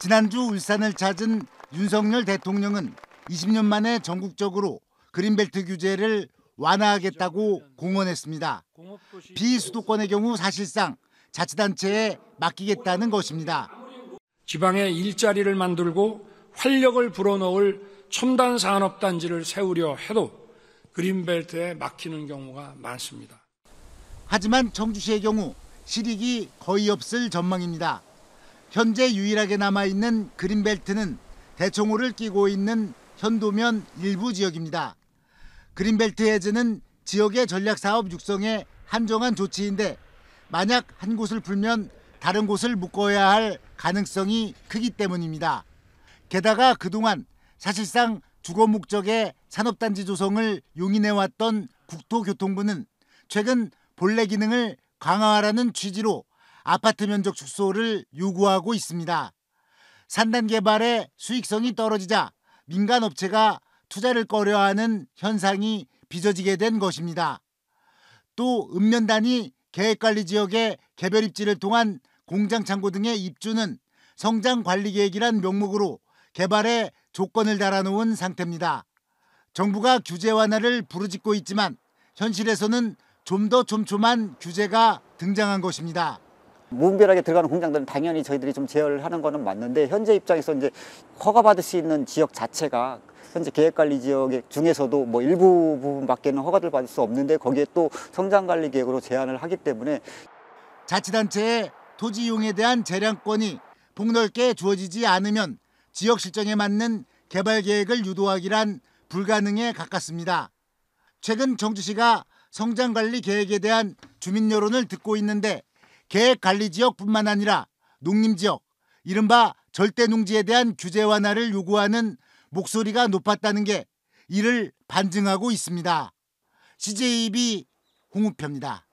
지난주 울산을 찾은 윤석열 대통령은 20년 만에 전국적으로 그린벨트 규제를 완화하겠다고 공언했습니다. 비수도권의 경우 사실상 자치단체에 맡기겠다는 것입니다. 지방에 일자리를 만들고 활력을 불어넣을 첨단 산업단지를 세우려 해도 그린벨트에 막히는 경우가 많습니다. 하지만 청주시의 경우 실익이 거의 없을 전망입니다. 현재 유일하게 남아있는 그린벨트는 대청호를 끼고 있는 현도면 일부 지역입니다. 그린벨트 해제는 지역의 전략사업 육성에 한정한 조치인데 만약 한 곳을 풀면 다른 곳을 묶어야 할 가능성이 크기 때문입니다. 게다가 그동안 사실상 주거 목적의 산업단지 조성을 용인해왔던 국토교통부는 최근 본래 기능을 강화하라는 취지로 아파트 면적 축소를 요구하고 있습니다. 산단 개발의 수익성이 떨어지자 민간 업체가 투자를 꺼려하는 현상이 빚어지게 된 것입니다. 또 읍면단이 계획관리 지역의 개별 입지를 통한 공장 창고 등의 입주는 성장 관리 계획이란 명목으로 개발에 조건을 달아놓은 상태입니다. 정부가 규제 완화를 부르짖고 있지만 현실에서는 좀 더 촘촘한 규제가 등장한 것입니다. 무분별하게 들어가는 공장들은 당연히 저희들이 좀 제어를 하는 거는 맞는데 현재 입장에서 이제 허가받을 수 있는 지역 자체가 현재 계획관리 지역 중에서도 뭐 일부 부분밖에는 허가를 받을 수 없는데 거기에 또 성장관리 계획으로 제한을 하기 때문에 자치단체의 토지 이용에 대한 재량권이 폭넓게 주어지지 않으면 지역 실정에 맞는 개발 계획을 유도하기란 불가능에 가깝습니다. 최근 정주시가 성장관리 계획에 대한 주민 여론을 듣고 있는데 계획관리 지역뿐만 아니라 농림지역, 이른바 절대농지에 대한 규제 완화를 요구하는 목소리가 높았다는 게 이를 반증하고 있습니다. CJB 홍우표입니다.